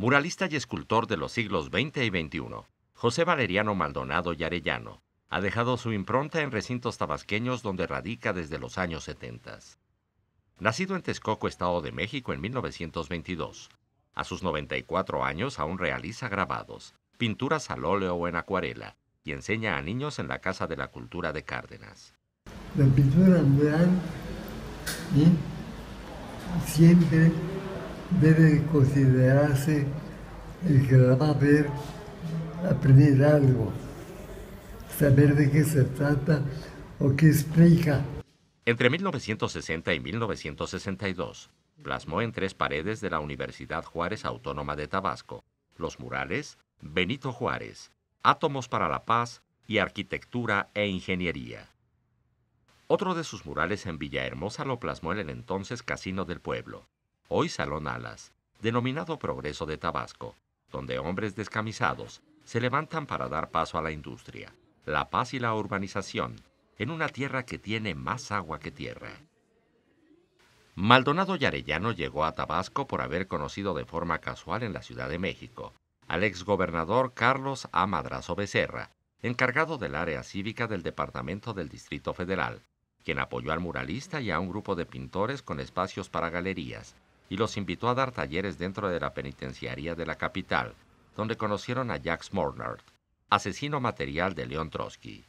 muralista y escultor de los siglos XX y XXI, José Valeriano Maldonado y Arellano ha dejado su impronta en recintos tabasqueños donde radica desde los años 70. Nacido en Texcoco, Estado de México, en 1922, a sus 94 años aún realiza grabados, pinturas al óleo o en acuarela y enseña a niños en la Casa de la Cultura de Cárdenas. La pintura mural siempre debe considerarse el que la va a ver aprender algo, saber de qué se trata o qué explica. Entre 1960 y 1962, plasmó en tres paredes de la Universidad Juárez Autónoma de Tabasco los murales Benito Juárez, Átomos para la Paz y Arquitectura e Ingeniería. Otro de sus murales en Villahermosa lo plasmó en el entonces Casino del Pueblo hoy Salón Alas, denominado Progreso de Tabasco, donde hombres descamisados se levantan para dar paso a la industria, la paz y la urbanización, en una tierra que tiene más agua que tierra. Maldonado Yarellano llegó a Tabasco por haber conocido de forma casual en la Ciudad de México al exgobernador Carlos A. Madrazo Becerra, encargado del área cívica del Departamento del Distrito Federal, quien apoyó al muralista y a un grupo de pintores con espacios para galerías, y los invitó a dar talleres dentro de la penitenciaría de la capital, donde conocieron a Jax Mornard, asesino material de León Trotsky.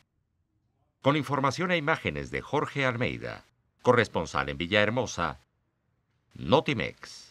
Con información e imágenes de Jorge Almeida, corresponsal en Villahermosa, Notimex.